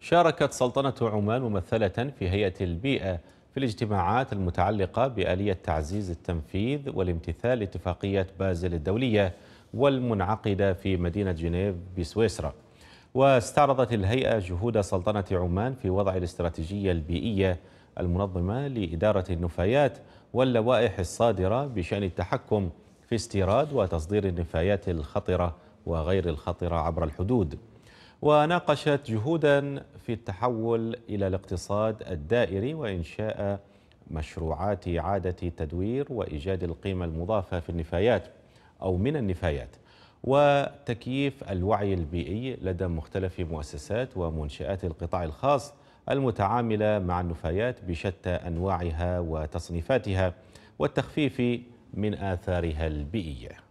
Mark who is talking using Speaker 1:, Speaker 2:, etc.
Speaker 1: شاركت سلطنة عمان ممثلة في هيئة البيئة في الاجتماعات المتعلقة بآلية تعزيز التنفيذ والامتثال لاتفاقية بازل الدولية والمنعقدة في مدينة جنيف بسويسرا واستعرضت الهيئة جهود سلطنة عمان في وضع الاستراتيجية البيئية المنظمة لإدارة النفايات واللوائح الصادرة بشأن التحكم في استيراد وتصدير النفايات الخطرة وغير الخطرة عبر الحدود وناقشت جهودا في التحول إلى الاقتصاد الدائري وإنشاء مشروعات إعادة تدوير وإيجاد القيمة المضافة في النفايات أو من النفايات وتكييف الوعي البيئي لدى مختلف مؤسسات ومنشآت القطاع الخاص المتعاملة مع النفايات بشتى أنواعها وتصنيفاتها والتخفيف من آثارها البيئية